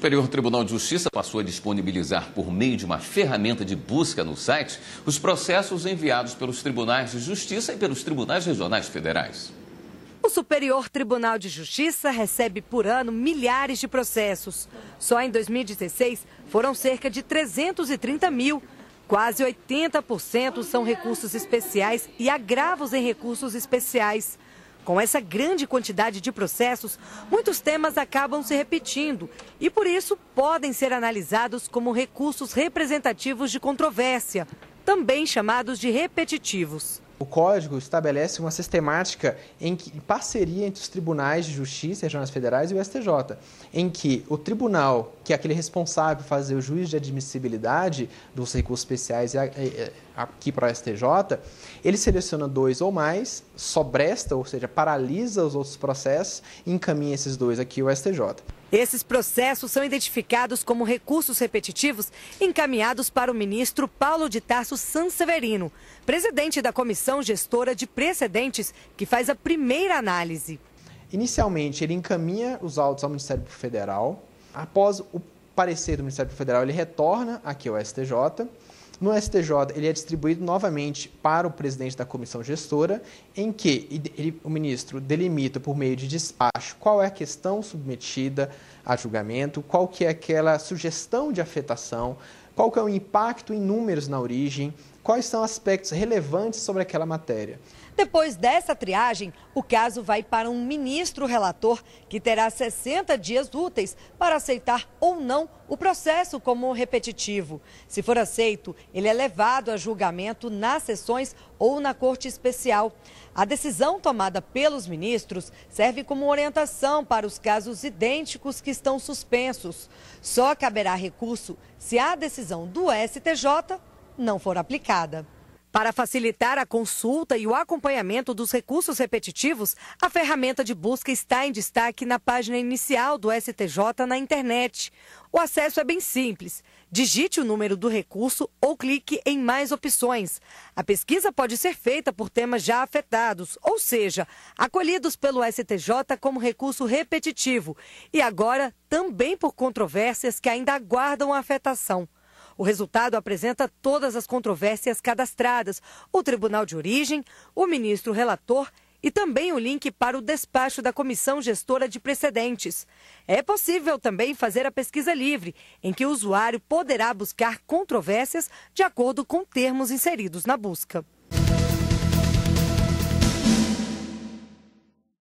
Superior Tribunal de Justiça passou a disponibilizar, por meio de uma ferramenta de busca no site, os processos enviados pelos tribunais de justiça e pelos tribunais regionais federais. O Superior Tribunal de Justiça recebe por ano milhares de processos. Só em 2016 foram cerca de 330 mil. Quase 80% são recursos especiais e agravos em recursos especiais. Com essa grande quantidade de processos, muitos temas acabam se repetindo e, por isso, podem ser analisados como recursos representativos de controvérsia, também chamados de repetitivos. O código estabelece uma sistemática em, que, em parceria entre os tribunais de justiça, regionais federais e o STJ, em que o tribunal, que é aquele responsável por fazer o juiz de admissibilidade dos recursos especiais aqui para o STJ, ele seleciona dois ou mais, sobresta, ou seja, paralisa os outros processos e encaminha esses dois aqui ao STJ. Esses processos são identificados como recursos repetitivos encaminhados para o ministro Paulo de Tarso Sanseverino, presidente da comissão gestora de precedentes, que faz a primeira análise. Inicialmente, ele encaminha os autos ao Ministério Federal. Após o parecer do Ministério Federal, ele retorna aqui ao STJ. No STJ, ele é distribuído novamente para o presidente da comissão gestora, em que ele, o ministro delimita por meio de despacho qual é a questão submetida a julgamento, qual que é aquela sugestão de afetação, qual que é o impacto em números na origem, quais são aspectos relevantes sobre aquela matéria. Depois dessa triagem, o caso vai para um ministro relator, que terá 60 dias úteis para aceitar ou não o processo como repetitivo. Se for aceito, ele é levado a julgamento nas sessões ou na corte especial. A decisão tomada pelos ministros serve como orientação para os casos idênticos que estão suspensos. Só caberá recurso se a decisão decisão do STJ não for aplicada. Para facilitar a consulta e o acompanhamento dos recursos repetitivos, a ferramenta de busca está em destaque na página inicial do STJ na internet. O acesso é bem simples. Digite o número do recurso ou clique em mais opções. A pesquisa pode ser feita por temas já afetados, ou seja, acolhidos pelo STJ como recurso repetitivo e agora também por controvérsias que ainda aguardam a afetação. O resultado apresenta todas as controvérsias cadastradas, o tribunal de origem, o ministro relator e também o link para o despacho da Comissão Gestora de Precedentes. É possível também fazer a pesquisa livre, em que o usuário poderá buscar controvérsias de acordo com termos inseridos na busca.